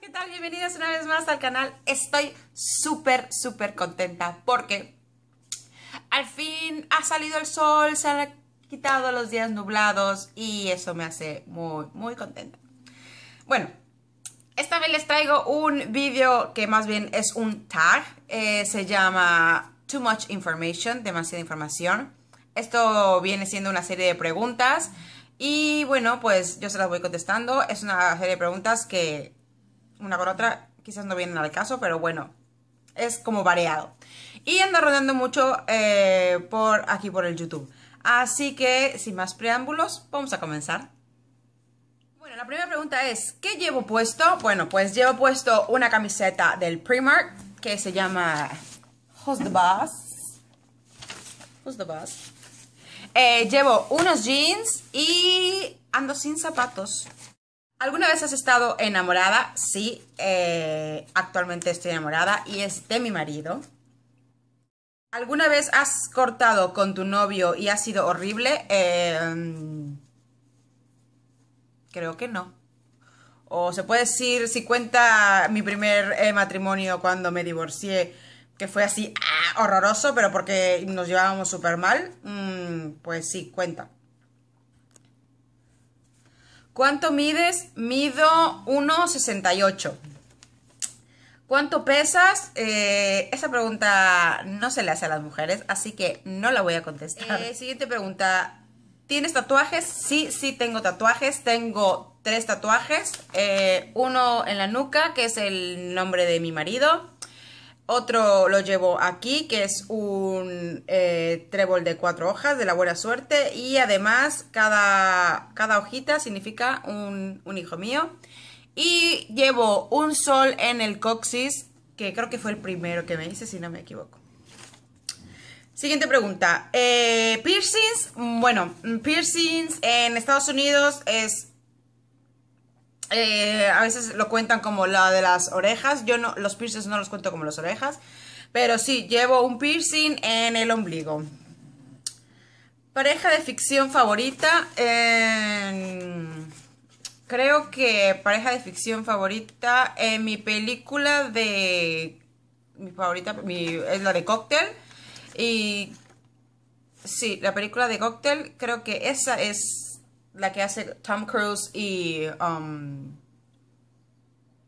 ¿qué tal? Bienvenidas una vez más al canal. Estoy súper, súper contenta porque al fin ha salido el sol, se han quitado los días nublados y eso me hace muy, muy contenta. Bueno, esta vez les traigo un vídeo que más bien es un tag. Eh, se llama Too Much Information, demasiada información. Esto viene siendo una serie de preguntas. Y bueno, pues yo se las voy contestando. Es una serie de preguntas que una con otra, quizás no vienen al caso, pero bueno, es como variado. Y ando rodando mucho eh, por aquí por el YouTube. Así que, sin más preámbulos, vamos a comenzar. Bueno, la primera pregunta es, ¿qué llevo puesto? Bueno, pues llevo puesto una camiseta del Primark que se llama Who's the Boss? Who's the Boss? Eh, llevo unos jeans y ando sin zapatos. ¿Alguna vez has estado enamorada? Sí, eh, actualmente estoy enamorada y es de mi marido. ¿Alguna vez has cortado con tu novio y ha sido horrible? Em, creo que no. O se puede decir si cuenta mi primer eh, matrimonio cuando me divorcié, que fue así ah, horroroso, pero porque nos llevábamos súper mal, mm, pues sí, cuenta. ¿Cuánto mides? Mido 1,68. ¿Cuánto pesas? Eh, esa pregunta no se le hace a las mujeres, así que no la voy a contestar. Eh, siguiente pregunta. ¿Tienes tatuajes? Sí, sí tengo tatuajes. Tengo tres tatuajes. Eh, uno en la nuca, que es el nombre de mi marido. Otro lo llevo aquí, que es un eh, trébol de cuatro hojas de la buena suerte. Y además cada, cada hojita significa un, hijo mío. Y llevo un sol en el coxis, que creo que fue el primero que me hice, si no me equivoco. Siguiente pregunta. Eh, piercings, bueno, piercings en Estados Unidos es eh, a veces lo cuentan como la de las orejas. Yo no, los piercings no los cuento como las orejas. Pero sí, llevo un piercing en el ombligo. Pareja de ficción favorita. creo que pareja de ficción favorita en mi película de... Mi favorita es la de Cóctel. Y... Sí, la película de Cóctel. Creo que esa es la que hace Tom Cruise y... Um,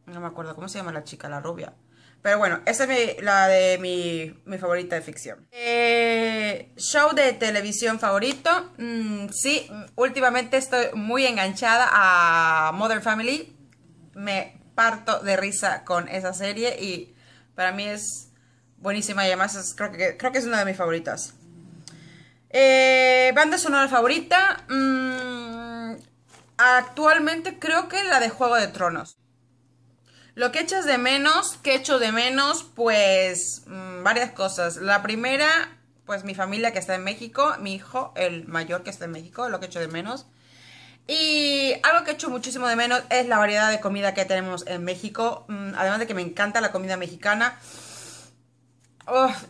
no me acuerdo cómo se llama la chica, la rubia. Pero bueno, esa es la de mi, favorita de ficción. Eh, show de televisión favorito. Mm, sí, últimamente estoy muy enganchada a Mother Family. Me parto de risa con esa serie y para mí es buenísima y además creo, que, creo que es una de mis favoritas. Eh, banda sonora favorita. mmm actualmente creo que la de Juego de Tronos. Lo que echas de menos, que echo de menos, pues mm, varias cosas. La primera, pues mi familia que está en México, mi hijo, el mayor que está en México, lo que echo de menos. Y algo que echo muchísimo de menos es la variedad de comida que tenemos en México. Mm, además de que me encanta la comida mexicana.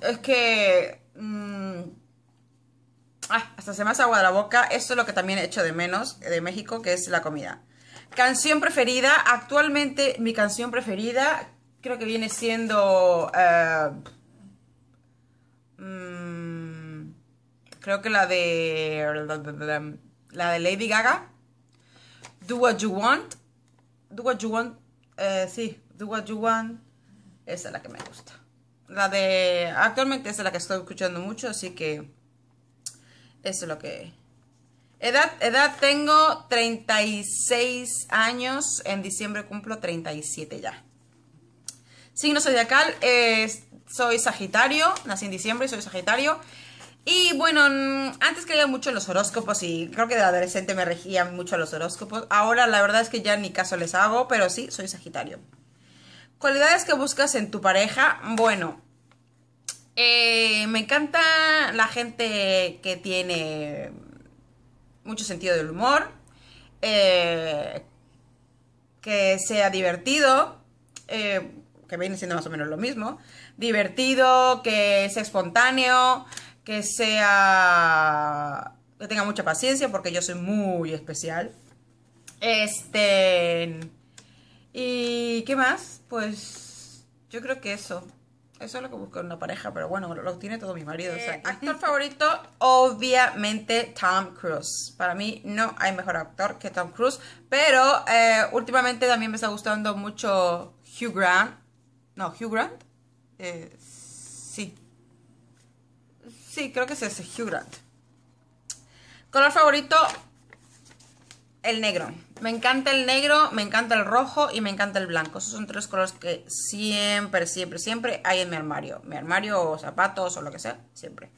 es que... Mm, Ah, hasta se me hace agua de la boca. Esto es lo que también he hecho de menos de México, que es la comida. Canción preferida. Actualmente mi canción preferida creo que viene siendo... Eh, mm, creo que la de... La de Lady Gaga. Do What You Want. Do What You Want. Eh, sí, Do What You Want. Esa es la que me gusta. La de... Actualmente es la que estoy escuchando mucho, así que... Eso es lo que... Edad, edad tengo 36 años, en diciembre cumplo 37 ya. Signo zodiacal, soy Sagitario, nací en diciembre y soy Sagitario. Y bueno, antes creía mucho en los horóscopos y creo que de adolescente me regía mucho los horóscopos. Ahora la verdad es que ya ni caso les hago, pero sí, soy Sagitario. Cualidades que buscas en tu pareja, bueno, eh, me encanta la gente que tiene mucho sentido del humor, eh, que sea divertido, eh, que viene siendo más o menos lo mismo, divertido, que sea espontáneo, que sea... que tenga mucha paciencia porque yo soy muy especial. Este... ¿Y qué más? Pues yo creo que eso. Eso es lo que busco en una pareja, pero bueno, lo, tiene todo mi marido. Eh, actor favorito, obviamente Tom Cruise. Para mí no hay mejor actor que Tom Cruise, pero eh, últimamente también me está gustando mucho Hugh Grant. No, Hugh Grant. Eh, sí. Sí, creo que es ese, Hugh Grant. Color favorito, el negro. Me encanta el negro, me encanta el rojo y me encanta el blanco. Esos son tres colores que siempre, siempre, siempre hay en mi armario. Mi armario o zapatos o lo que sea, siempre.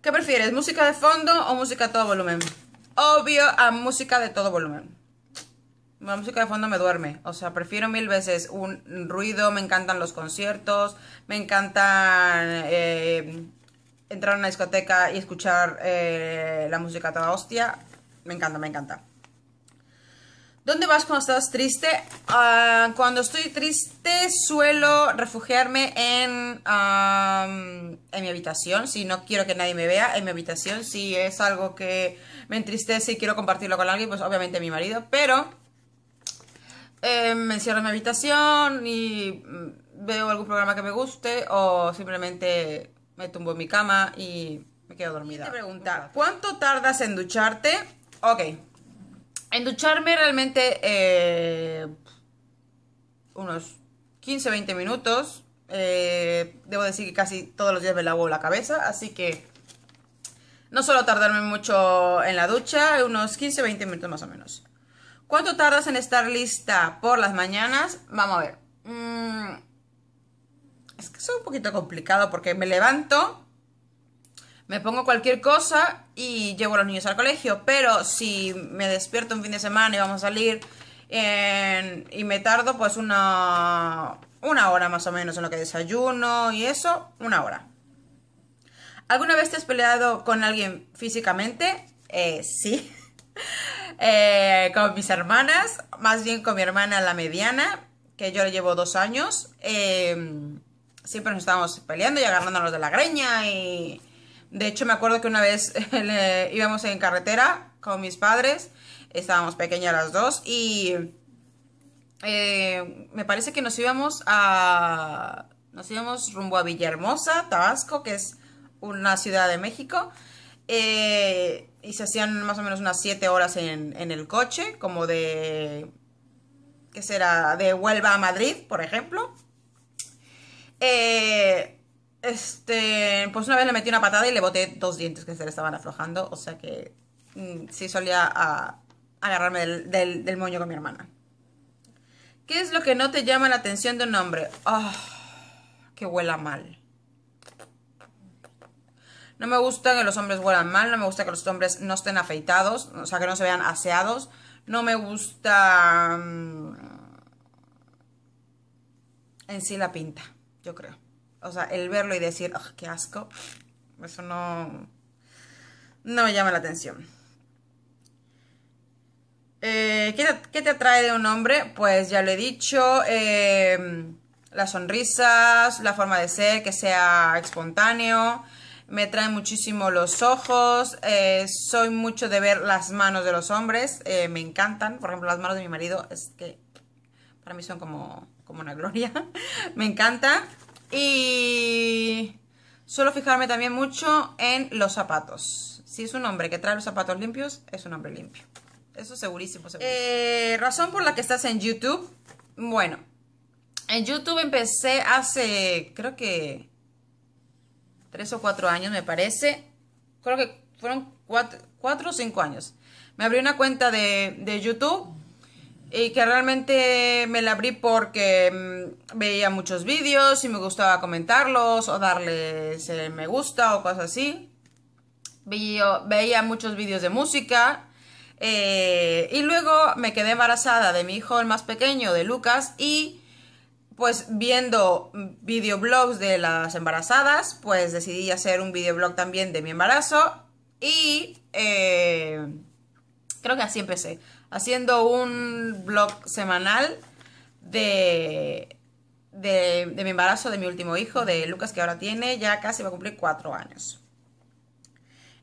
¿Qué prefieres? ¿Música de fondo o música a todo volumen? Obvio a música de todo volumen. La música de fondo me duerme. O sea, prefiero mil veces un ruido. Me encantan los conciertos. Me encanta eh, entrar a una discoteca y escuchar eh, la música a toda hostia. Me encanta, me encanta. ¿Dónde vas cuando estás triste? Ah, cuando estoy triste suelo refugiarme en, en mi habitación. Si no quiero que nadie me vea, en mi habitación. Si es algo que me entristece y quiero compartirlo con alguien, pues obviamente mi marido. Pero em, me encierro en mi habitación y mm, veo algún programa que me guste o simplemente me tumbo en mi cama y me quedo dormida. pregunta, ¿cuánto tardas en ducharte? Ok. En ducharme realmente eh, unos 15, 20 minutos. Eh, debo decir que casi todos los días me lavo la cabeza, así que no suelo tardarme mucho en la ducha, unos 15, 20 minutos más o menos. ¿Cuánto tardas en estar lista por las mañanas? Vamos a ver. Mm, es que es un poquito complicado porque me levanto me pongo cualquier cosa y llevo a los niños al colegio. Pero si me despierto un fin de semana y vamos a salir y me tardo pues una, hora más o menos en lo que desayuno y eso, una hora. ¿Alguna vez te has peleado con alguien físicamente? Eh, sí. Eh, con mis hermanas, más bien con mi hermana la mediana, que yo le llevo dos años. Eh, siempre nos estábamos peleando y agarrándonos de la greña y de hecho, me acuerdo que una vez eh, íbamos en carretera con mis padres, estábamos pequeñas las dos, y eh, me parece que nos íbamos a. Nos íbamos rumbo a Villahermosa, Tabasco, que es una ciudad de México. Eh, y se hacían más o menos unas siete horas en, en, el coche, como de. ¿Qué será? De Huelva a Madrid, por ejemplo. Este, pues una vez le metí una patada y le boté dos dientes que se le estaban aflojando, o sea que mm, sí solía a, ah, agarrarme del, moño con mi hermana. ¿Qué es lo que no te llama la atención de un hombre? Ah, que huela mal. No me gusta que los hombres huelan mal, no me gusta que los hombres no estén afeitados, o sea, que no se vean aseados. No me gusta mm, en sí la pinta, yo creo o sea, el verlo y decir, qué asco, eso no, no me llama la atención. Eh, ¿qué, te, atrae de un hombre? Pues ya lo he dicho, em, las sonrisas, la forma de ser, que sea espontáneo, me traen muchísimo los ojos, eh, soy mucho de ver las manos de los hombres, eh, me encantan, por ejemplo las manos de mi marido, es que para mí son como, como una gloria, me encanta. Y suelo fijarme también mucho en los zapatos. Si es un hombre que trae los zapatos limpios, es un hombre limpio. Eso segurísimo. segurísimo. Eh, razón por la que estás en YouTube. Bueno, en YouTube empecé hace, creo que, tres o cuatro años, me parece. Creo que fueron cuatro, o cinco años. Me abrí una cuenta de YouTube y que realmente me la abrí porque mm, veía muchos vídeos y me gustaba comentarlos o darles el eh, me gusta o cosas así. Veía, veía muchos vídeos de música eh, y luego me quedé embarazada de mi hijo el más pequeño, de Lucas, y pues viendo mm, videoblogs de las embarazadas, pues decidí hacer un videoblog también de mi embarazo y eh, creo que así empecé haciendo un blog semanal de, de, mi embarazo de mi último hijo, de Lucas, que ahora tiene, ya casi va a cumplir cuatro años.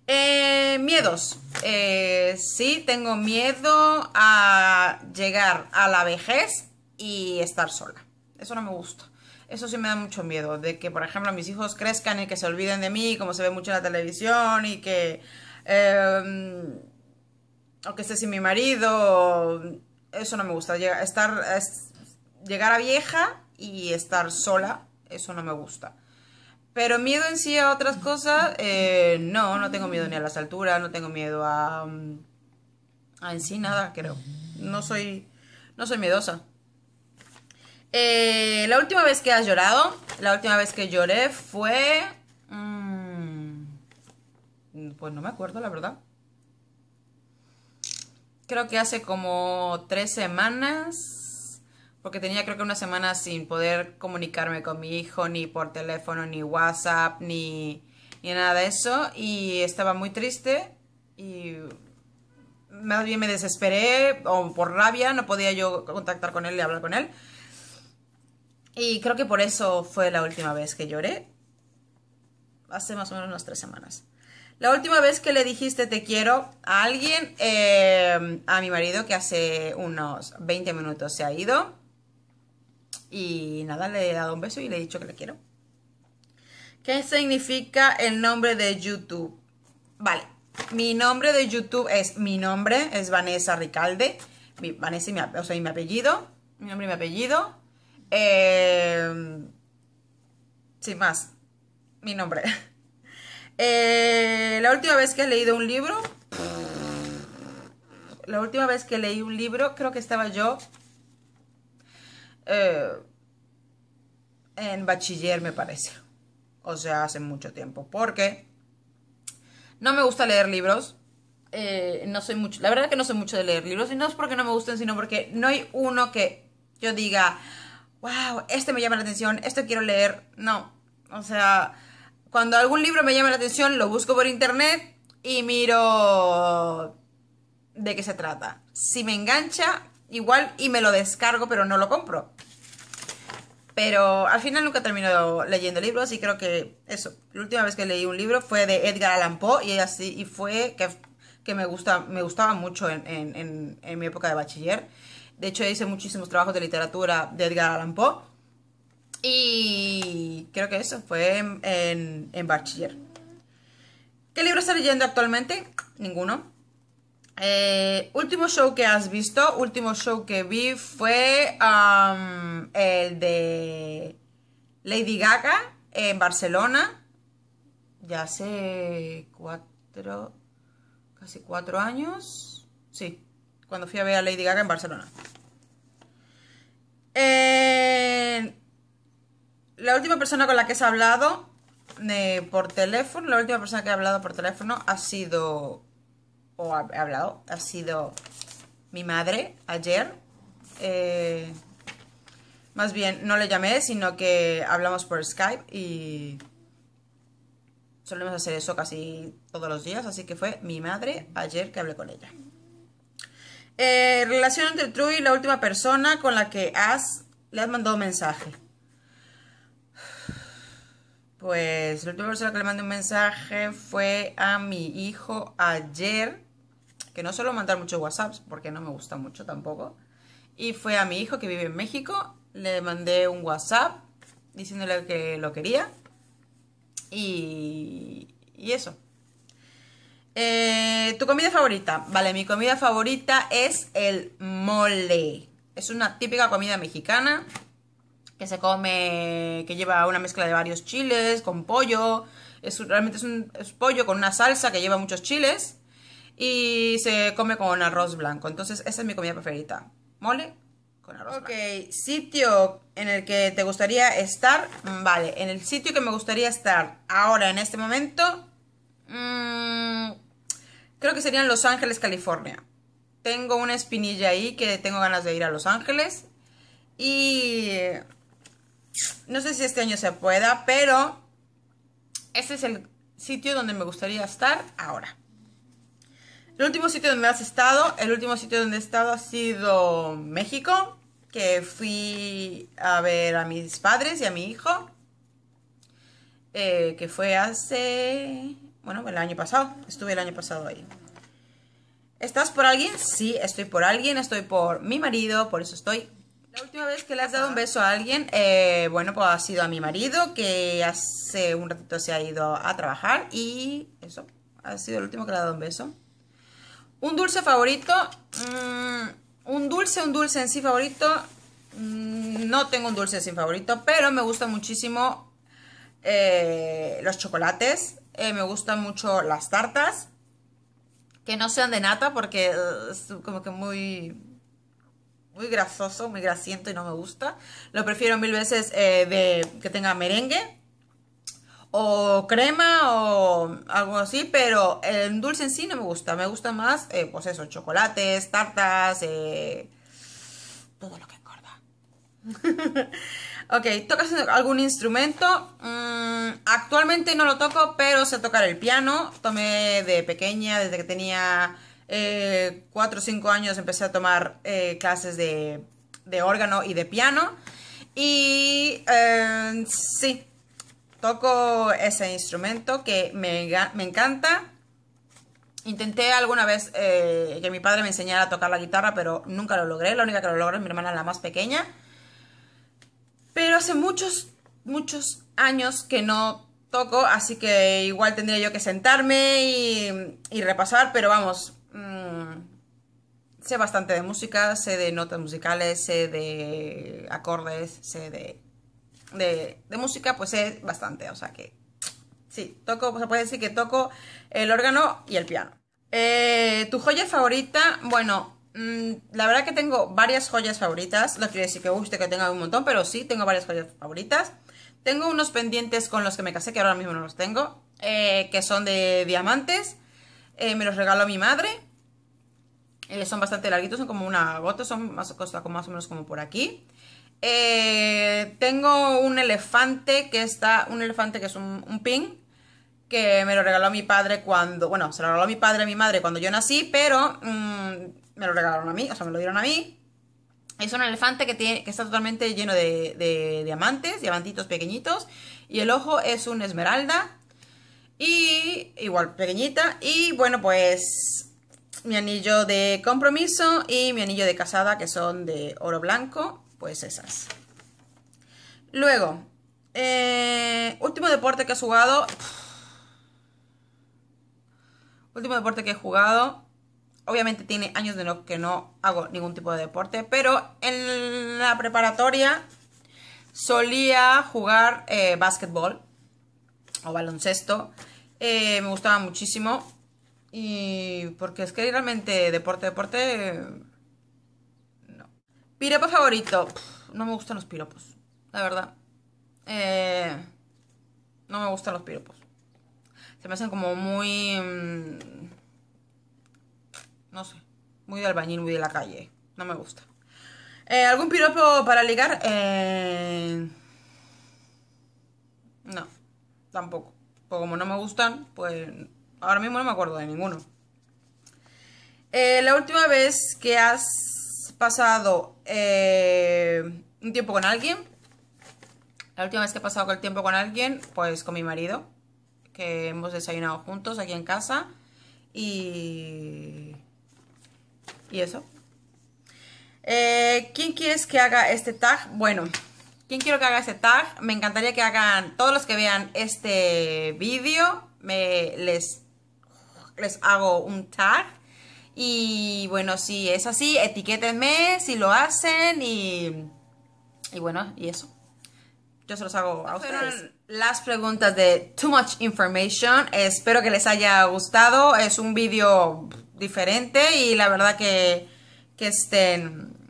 Eh, miedos. Eh, sí, tengo miedo a llegar a la vejez y estar sola. Eso no me gusta. Eso sí me da mucho miedo, de que, por ejemplo, mis hijos crezcan y que se olviden de mí, como se ve mucho en la televisión, y que em, o que esté sin mi marido, eso no me gusta, estar, llegar a vieja y estar sola, eso no me gusta. Pero miedo en sí a otras cosas, eh, no, no tengo miedo ni a las alturas, no tengo miedo a, mm, a en sí nada, creo. No soy, no soy miedosa. Eh, la última vez que has llorado, la última vez que lloré fue... Mm, pues no me acuerdo, la verdad creo que hace como tres semanas, porque tenía creo que una semana sin poder comunicarme con mi hijo, ni por teléfono, ni WhatsApp, ni, ni nada de eso, y estaba muy triste y más bien me desesperé o por rabia no podía yo contactar con él y hablar con él. Y creo que por eso fue la última vez que lloré. Hace más o menos unas tres semanas. La última vez que le dijiste te quiero a alguien, em, a mi marido, que hace unos 20 minutos se ha ido. Y nada, le he dado un beso y le he dicho que le quiero. ¿Qué significa el nombre de YouTube? Vale, mi nombre de YouTube es mi nombre, es Vanessa Ricalde. Vanessa y mi, apellido. Mi nombre y mi apellido. Em, sin más, mi nombre. Eh, la última vez que he leído un libro, la última vez que leí un libro, creo que estaba yo eh, en bachiller, me parece. O sea, hace mucho tiempo. Porque no me gusta leer libros. Eh, no soy mucho, la verdad que no soy mucho de leer libros. Y no es porque no me gusten, sino porque no hay uno que yo diga, wow, este me llama la atención, este quiero leer. No. O sea, cuando algún libro me llama la atención, lo busco por internet y miro de qué se trata. Si me engancha, igual y me lo descargo, pero no lo compro. Pero al final nunca termino leyendo libros y creo que eso. La última vez que leí un libro fue de Edgar Allan Poe y así y fue que, que me, gusta, me gustaba mucho en, en, en mi época de bachiller. De hecho hice muchísimos trabajos de literatura de Edgar Allan Poe y creo que eso fue en, bachiller. ¿Qué libro estás leyendo actualmente? Ninguno. Eh, último show que has visto, último show que vi fue um, el de Lady Gaga en Barcelona. Ya hace cuatro, casi cuatro años. Sí, cuando fui a ver a Lady Gaga en Barcelona. la última persona con la que has hablado eh, por teléfono, la última persona que he hablado por teléfono ha sido, o ha, hablado, ha sido mi madre ayer. Eh, más bien, no le llamé, sino que hablamos por Skype y solemos hacer eso casi todos los días, así que fue mi madre ayer que hablé con ella. Eh, relación entre tú y la última persona con la que has, le has mandado mensaje. Pues la última persona que le mandé un mensaje fue a mi hijo ayer, que no suelo mandar muchos WhatsApps porque no me gusta mucho tampoco. Y fue a mi hijo que vive en México, le mandé un WhatsApp diciéndole que lo quería. Y, y eso. Eh, ¿Tu comida favorita? Vale, mi comida favorita es el mole. Es una típica comida mexicana que se come, que lleva una mezcla de varios chiles con pollo. Es, realmente es un pollo con una salsa que lleva muchos chiles y se come con arroz blanco. Entonces esa es mi comida preferida. Mole con arroz blanco. Ok, sitio en el que te gustaría estar. Mm, vale, en el sitio que me gustaría estar ahora en este momento, mm, creo que sería en Los Ángeles, California. Tengo una espinilla ahí que tengo ganas de ir a Los Ángeles. Y no sé si este año se pueda, pero este es el sitio donde me gustaría estar ahora. El último sitio donde has estado, el último sitio donde he estado ha sido México, que fui a ver a mis padres y a mi hijo, eh, que fue hace, bueno, el año pasado, estuve el año pasado ahí. ¿Estás por alguien? Sí, estoy por alguien, estoy por mi marido, por eso estoy la última vez que le has dado un beso a alguien, eh, bueno, pues ha sido a mi marido, que hace un ratito se ha ido a trabajar y eso, ha sido el último que le ha dado un beso. Un dulce favorito, mm, un dulce, un dulce en sí favorito, mm, no tengo un dulce sin favorito, pero me gustan muchísimo eh, los chocolates, eh, me gustan mucho las tartas, que no sean de nata porque es como que muy muy grasoso, muy grasiento y no me gusta. Lo prefiero mil veces eh, de, que tenga merengue o crema o algo así, pero el dulce en sí no me gusta. Me gusta más, eh, pues eso, chocolates, tartas, eh, todo lo que engorda. ok, ¿tocas algún instrumento? Mm, actualmente no lo toco, pero sé tocar el piano. Tomé de pequeña, desde que tenía 4 eh, cuatro o 5 años empecé a tomar eh, clases de, órgano y de piano. Y eh, sí, toco ese instrumento que me, encanta. Intenté alguna vez que mi padre me enseñara a tocar la guitarra, pero nunca lo logré. La única que lo logró es mi hermana, la más pequeña. Pero hace muchos, muchos años que no toco, así que igual tendría yo que sentarme y repasar, pero vamos, Mm, sé bastante de música, sé de notas musicales, sé de acordes, sé de, de, música, pues sé bastante, o sea que sí, toco, se puede decir que toco el órgano y el piano. Eh, ¿Tu joya favorita? Bueno, mm, la verdad que tengo varias joyas favoritas, no quiere decir que guste que tenga un montón, pero sí, tengo varias joyas favoritas. Tengo unos pendientes con los que me casé, que ahora mismo no los tengo, eh, que son de diamantes. Eh, me los regaló mi madre. Eh, son bastante larguitos, son como una gota, son más, más o menos como por aquí. Eh, tengo un elefante que está, un elefante que es un, pin, que me lo regaló mi padre cuando, bueno, se lo regaló mi padre a mi madre cuando yo nací, pero mm, me lo regalaron a mí, o sea, me lo dieron a mí. Es un elefante que, tiene, está totalmente lleno de, de diamantes, diamantitos pequeñitos, y el ojo es un esmeralda. Y igual pequeñita. Y bueno, pues mi anillo de compromiso y mi anillo de casada, que son de oro blanco, pues esas. Luego, eh, último deporte que he jugado. Último deporte que he jugado. Obviamente tiene años de no, que no hago ningún tipo de deporte, pero en la preparatoria solía jugar eh, básquetbol o baloncesto. Eh, me gustaba muchísimo. Y porque es que realmente deporte, deporte... No. Piropo favorito. no me gustan los piropos, la verdad. Eh, no me gustan los piropos. Se me hacen como muy... Mm, no sé. Muy de albañil, muy de la calle. No me gusta. Eh, ¿Algún piropo para ligar? No, tampoco. Pues como no me gustan, pues ahora mismo no me acuerdo de ninguno. Eh, la última vez que has pasado eh, un tiempo con alguien, la última vez que he pasado el tiempo con alguien, pues con mi marido, que hemos desayunado juntos aquí en casa y... Y eso. Eh, ¿Quién quieres que haga este tag? Bueno, ¿Quién quiero que haga ese tag? Me encantaría que hagan todos los que vean este vídeo. Me les, les hago un tag. Y bueno, si es así, etiquétenme si lo hacen y, y bueno, y eso. Yo se los hago a ustedes. Las preguntas de Too Much Information. Espero que les haya gustado. Es un vídeo diferente y la verdad que, que estén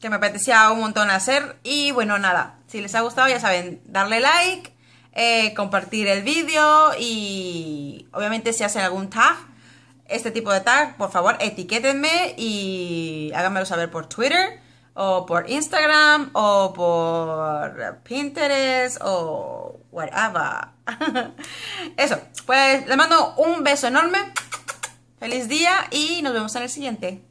que me apetecía un montón hacer. Y bueno, nada, si les ha gustado ya saben, darle like, eh, compartir el vídeo y obviamente si hacen algún tag, este tipo de tag, por favor, etiquétenme y háganmelo saber por Twitter o por Instagram o por Pinterest o whatever. Eso, pues les mando un beso enorme. Feliz día y nos vemos en el siguiente.